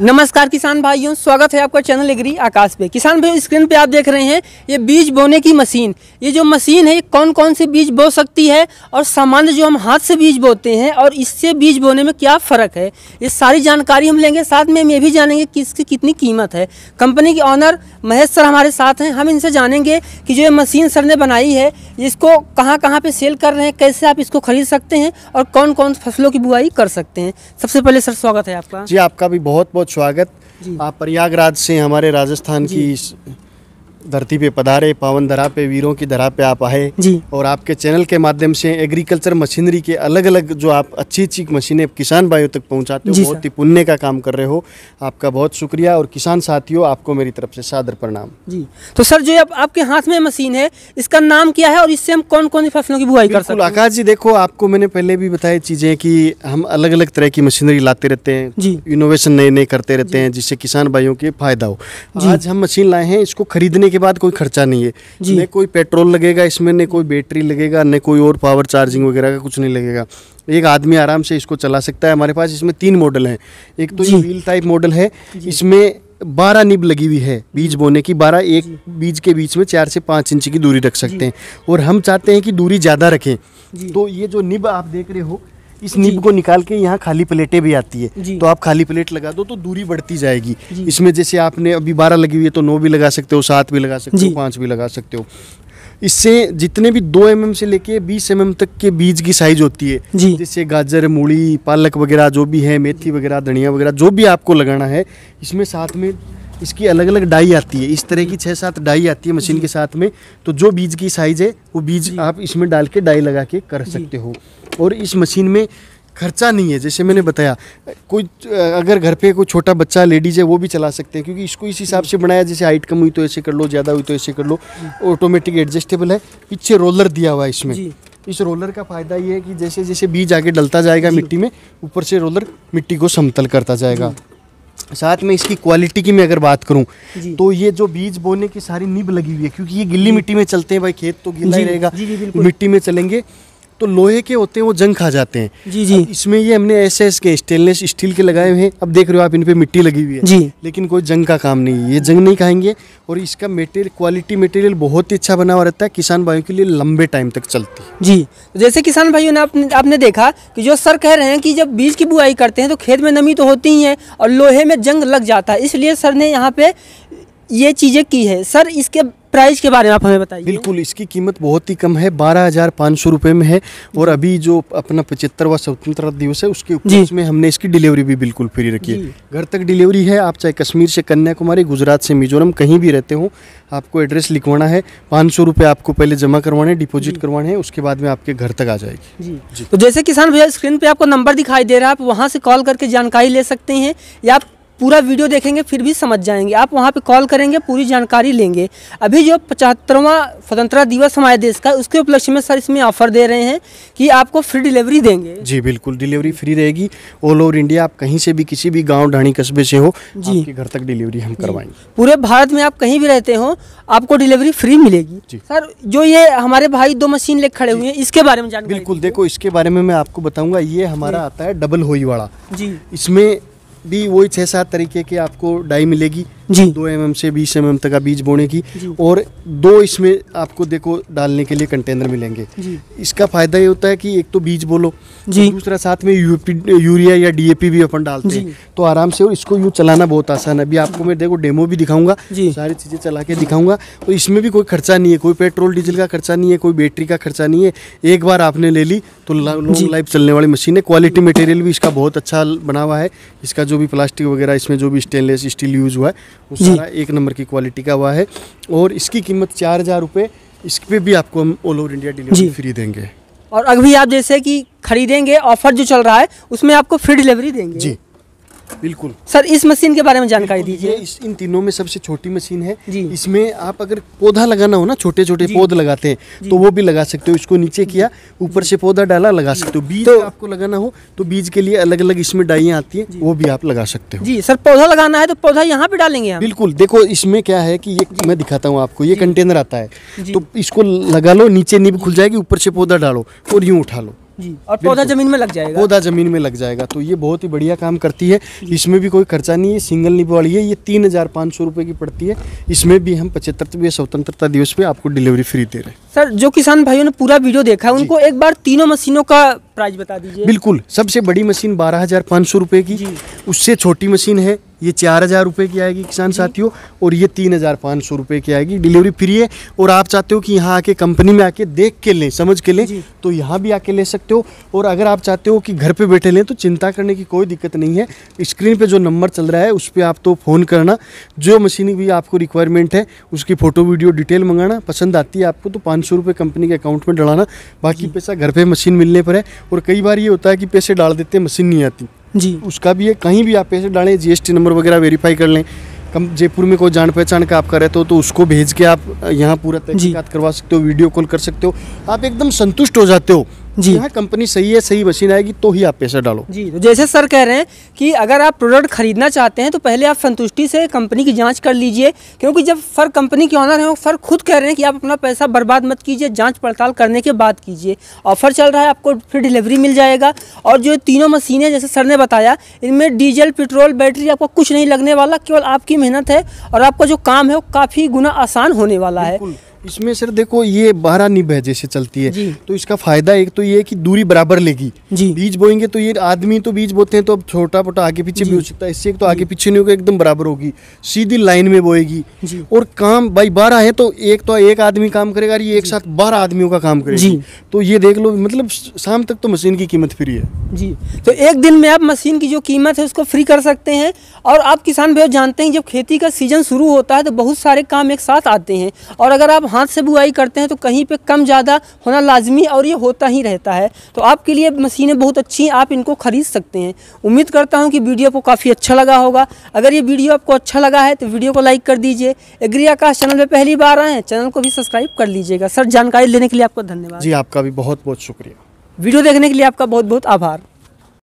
नमस्कार किसान भाइयों स्वागत है आपका चैनल एग्री आकाश पे किसान भाइयों स्क्रीन पे आप देख रहे हैं ये बीज बोने की मशीन ये जो मशीन है ये कौन कौन से बीज बो सकती है और सामान्य जो हम हाथ से बीज बोते हैं और इससे बीज बोने में क्या फ़र्क है ये सारी जानकारी हम लेंगे साथ में हम ये भी जानेंगे कि इसकी कितनी कीमत है कंपनी के ऑनर महेश सर हमारे साथ हैं हम इनसे जानेंगे कि जो ये मशीन सर ने बनाई है इसको कहाँ कहाँ पर सेल कर रहे हैं कैसे आप इसको खरीद सकते हैं और कौन कौन फसलों की बुआई कर सकते हैं सबसे पहले सर स्वागत है आपका जी आपका भी बहुत बहुत बहुत स्वागत आप प्रयागराज से हमारे राजस्थान की धरती पे पधारे पावन धरा पे वीरों की धरा पे आप आए जी और आपके चैनल के माध्यम से एग्रीकल्चर मशीनरी के अलग अलग जो आप अच्छी अच्छी मशीनें किसान भाइयों तक पहुंचाते हो बहुत ही पुण्य का काम कर रहे हो आपका बहुत शुक्रिया और किसान साथियों आपको मेरी तरफ से सादर प्रणाम जी तो सर जो आप, आपके हाथ में मशीन है इसका नाम क्या है और इससे हम कौन कौन सी फसलों की बुआई कर सकते हैं आकाश जी देखो आपको मैंने पहले भी बताई चीजें की हम अलग अलग तरह की मशीनरी लाते रहते हैं इनोवेशन नए नए करते रहते हैं जिससे किसान भाइयों के फायदा हो आज हम मशीन लाए हैं इसको खरीदने लेने के बाद कोई खर्चा नहीं है न कोई पेट्रोल लगेगा इसमें न कोई बैटरी लगेगा न कोई और पावर चार्जिंग वगैरह का कुछ नहीं लगेगा एक आदमी आराम से इसको चला सकता है हमारे पास इसमें तीन मॉडल हैं एक तो ये व्हील टाइप मॉडल है इसमें बारह निब लगी हुई है बीज बोने की बारह एक बीज के बीच में चार से पाँच इंच की दूरी रख सकते हैं और हम चाहते हैं कि दूरी ज़्यादा रखें तो ये जो निब आप देख रहे हो इस नीब को निकाल के यहाँ खाली प्लेटें भी आती है तो आप खाली प्लेट लगा दो तो दूरी बढ़ती जाएगी इसमें जैसे आपने अभी बारह लगी हुई है तो नौ भी लगा सकते हो सात भी लगा सकते हो पाँच भी लगा सकते हो इससे जितने भी दो एम से लेके बीस एम तक के बीज की साइज होती है जैसे गाजर मूली पालक वगैरह जो भी है मेथी वगैरह धनिया वगैरह जो भी आपको लगाना है इसमें साथ में इसकी अलग अलग डाई आती है इस तरह की छः सात डाई आती है मशीन के साथ में तो जो बीज की साइज है वो बीज आप इसमें डाल के डाई लगा के कर सकते हो और इस मशीन में खर्चा नहीं है जैसे मैंने बताया कोई अगर घर पे कोई छोटा बच्चा लेडीज है वो भी चला सकते हैं क्योंकि इसको इस हिसाब से बनाया जैसे हाइट कम हुई तो ऐसे कर लो ज़्यादा हुई तो ऐसे कर लो ऑटोमेटिक एडजस्टेबल है पीछे रोलर दिया हुआ है इसमें इस रोलर का फायदा ये है कि जैसे जैसे बीज आगे डलता जाएगा मिट्टी में ऊपर से रोलर मिट्टी को समतल करता जाएगा साथ में इसकी क्वालिटी की मैं अगर बात करूं तो ये जो बीज बोने की सारी निब लगी हुई है क्योंकि ये गिल्ली मिट्टी में चलते हैं भाई खेत तो गीला ही रहेगा मिट्टी में चलेंगे तो लोहे के होते हैं वो जंग खा जाते हैं जी जी इसमें ये हमने ऐसे एस के स्टेनलेस स्टील के लगाए हुए हैं अब देख रहे हो आप इन पे मिट्टी लगी हुई है जी लेकिन कोई जंग का काम नहीं है ये जंग नहीं खाएंगे और इसका मेटेरियल क्वालिटी मेटेरियल बहुत ही अच्छा बना हुआ रहता है किसान भाइयों के लिए लंबे टाइम तक चलती है जी जैसे किसान भाइयों ने आपने आपने देखा कि जो सर कह रहे हैं कि जब बीज की बुआई करते हैं तो खेत में नमी तो होती ही है और लोहे में जंग लग जाता है इसलिए सर ने यहाँ पे ये चीज़ें की है सर इसके प्राइस के बारे में आप हमें बताइए बिल्कुल इसकी कीमत बहुत ही कम है बारह हज़ार पाँच सौ रुपए में है और अभी जो अपना पचहत्तरवा स्वतंत्रता दिवस है उसके उपलक्ष्य में हमने इसकी डिलीवरी भी बिल्कुल फ्री रखी है घर तक डिलीवरी है आप चाहे कश्मीर से कन्याकुमारी गुजरात से मिजोरम कहीं भी रहते हो आपको एड्रेस लिखवाना है पाँच सौ रुपये आपको पहले जमा करवाने डिपॉजिट करवाने हैं उसके बाद में आपके घर तक आ जाएगी जी, जी। तो जैसे किसान भैया स्क्रीन पे आपको नंबर दिखाई दे रहा है आप वहाँ से कॉल करके जानकारी ले सकते हैं या आप पूरा वीडियो देखेंगे फिर भी समझ जाएंगे आप वहाँ पे कॉल करेंगे पूरी जानकारी लेंगे अभी जो पचहत्तरवां स्वतंत्रता दिवस हमारे देश का उसके उपलक्ष्य में सर इसमें ऑफर दे रहे हैं कि आपको फ्री डिलीवरी देंगे जी बिल्कुल डिलीवरी फ्री रहेगी ऑल ओवर इंडिया आप कहीं से भी किसी भी गाँव ढाणी कस्बे से हो जी आपके घर तक डिलीवरी हम करवाएंगे पूरे भारत में आप कहीं भी रहते हो आपको डिलीवरी फ्री मिलेगी सर जो ये हमारे भाई दो मशीन ले खड़े हुए हैं इसके बारे में बिल्कुल देखो इसके बारे में मैं आपको बताऊंगा ये हमारा आता है डबल होई वाला जी इसमें भी वही छः सात तरीके के आपको डाई मिलेगी जी दो एम से बीस एम तक का बीज बोने की और दो इसमें आपको देखो डालने के लिए कंटेनर मिलेंगे इसका फायदा ये होता है कि एक तो बीज बोलो जी दूसरा साथ में यूरिया या डीएपी भी अपन डालते हैं तो आराम से और इसको यूँ चलाना बहुत आसान है अभी आपको मैं देखो डेमो भी दिखाऊंगा सारी चीज़ें चला के दिखाऊंगा और इसमें भी कोई खर्चा नहीं है कोई पेट्रोल डीजल का खर्चा नहीं है कोई बैटरी का खर्चा नहीं है एक बार आपने ले ली तो लॉन्ग लाइफ चलने वाली मशीन है क्वालिटी मटेरियल भी इसका बहुत अच्छा बना हुआ है इसका जो भी प्लास्टिक वगैरह इसमें जो भी स्टेनलेस स्टील यूज़ हुआ है वो सारा एक नंबर की क्वालिटी का हुआ है और इसकी कीमत चार हज़ार रुपये इस पर भी आपको हम all over India delivery free देंगे और अभी आप जैसे कि खरीदेंगे ऑफर जो चल रहा है उसमें आपको फ्री डिलीवरी देंगे जी बिल्कुल सर इस मशीन के बारे में जानकारी दीजिए इस इन तीनों में सबसे छोटी मशीन है जी इसमें आप अगर पौधा लगाना हो ना छोटे छोटे पौध लगाते हैं तो वो भी लगा सकते हो इसको नीचे किया ऊपर से पौधा डाला लगा सकते हो बीज तो, आपको लगाना हो तो बीज के लिए अलग अलग इसमें डाइया आती है वो भी आप लगा सकते हो जी सर पौधा लगाना है तो पौधा यहाँ पे डालेंगे बिल्कुल देखो इसमें क्या है की ये मैं दिखाता हूँ आपको ये कंटेनर आता है तो इसको लगा लो नीचे नीब खुल जाएगी ऊपर से पौधा डालो और यूँ उठा लो जी और पौधा जमीन में लग जाएगा पौधा जमीन में लग जाएगा तो ये बहुत ही बढ़िया काम करती है इसमें भी कोई खर्चा नहीं है सिंगल निप वाली है ये तीन हजार पाँच सौ रुपए की पड़ती है इसमें भी हम पचहत्तरवें स्वतंत्रता दिवस पे आपको डिलीवरी फ्री दे रहे हैं सर जो किसान भाइयों ने पूरा वीडियो देखा है उनको एक बार तीनों मशीनों का प्राइस बता दीजिए बिल्कुल सबसे बड़ी मशीन बारह हज़ार पाँच सौ रुपये की उससे छोटी मशीन है ये चार हज़ार रुपये की आएगी किसान साथियों और ये तीन हज़ार पाँच सौ रुपये की आएगी डिलीवरी फ्री है और आप चाहते हो कि यहाँ आके कंपनी में आके देख के लें समझ के लें तो यहाँ भी आके ले सकते हो और अगर आप चाहते हो कि घर पे बैठे लें तो चिंता करने की कोई दिक्कत नहीं है स्क्रीन पे जो नंबर चल रहा है उस पर आप तो फ़ोन करना जो मशीन भी आपको रिक्वायरमेंट है उसकी फ़ोटो वीडियो डिटेल मंगाना पसंद आती है आपको तो पाँच सौ कंपनी के अकाउंट में डलाना बाकी पैसा घर पर मशीन मिलने पर है और कई बार ये होता है कि पैसे डाल देते हैं मशीन नहीं आती जी उसका भी है कहीं भी आप पैसे डालें जीएसटी नंबर वगैरह वेरीफाई कर लें कम जयपुर में कोई जान पहचान का आपका रहता हो तो उसको भेज के आप यहाँ पूरा तहकीकात करवा सकते हो वीडियो कॉल कर सकते हो आप एकदम संतुष्ट हो जाते हो जी यहाँ कंपनी सही है सही मशीन आएगी तो ही आप पैसा डालो जी तो जैसे सर कह रहे हैं कि अगर आप प्रोडक्ट खरीदना चाहते हैं तो पहले आप संतुष्टि से कंपनी की जांच कर लीजिए क्योंकि जब फर कंपनी के ऑनर हैं फर खुद कह रहे हैं कि आप अपना पैसा बर्बाद मत कीजिए जाँच पड़ताल करने के बाद कीजिए ऑफर चल रहा है आपको फिर डिलीवरी मिल जाएगा और जो तीनों मशीनें जैसे सर ने बताया इनमें डीजल पेट्रोल बैटरी आपको कुछ नहीं लगने वाला केवल आपकी मेहनत है और आपका जो काम है वो काफ़ी गुना आसान होने वाला है इसमें सर देखो ये बारह निब है जैसे चलती है तो इसका फायदा एक तो ये कि दूरी बराबर लेगी जी बीज बोएंगे तो ये आदमी तो बीज बोते हैं तो अब छोटा मोटा आगे पीछे भी हो सकता है इससे एक तो आगे पीछे नहीं होगा एकदम बराबर होगी सीधी लाइन में बोएगी और काम भाई बारह है तो एक तो एक आदमी काम करेगा ये एक साथ बारह आदमियों का काम करेगी तो ये देख लो मतलब शाम तक तो मशीन की कीमत फ्री है जी तो एक दिन में आप मशीन की जो कीमत है उसको फ्री कर सकते हैं और आप किसान भाई जानते हैं जब खेती का सीजन शुरू होता है तो बहुत सारे काम एक साथ आते हैं और अगर आप हाथ से बुआई करते हैं तो कहीं पे कम ज़्यादा होना लाजमी और ये होता ही रहता है तो आपके लिए मशीनें बहुत अच्छी हैं आप इनको ख़रीद सकते हैं उम्मीद करता हूँ कि वीडियो को काफ़ी अच्छा लगा होगा अगर ये वीडियो आपको अच्छा लगा है तो वीडियो को लाइक कर दीजिए एग्री आकाश चैनल पर पहली बार आए हैं चैनल को भी सब्सक्राइब कर लीजिएगा सर जानकारी लेने के लिए आपका धन्यवाद जी आपका भी बहुत बहुत शुक्रिया वीडियो देखने के लिए आपका बहुत बहुत आभार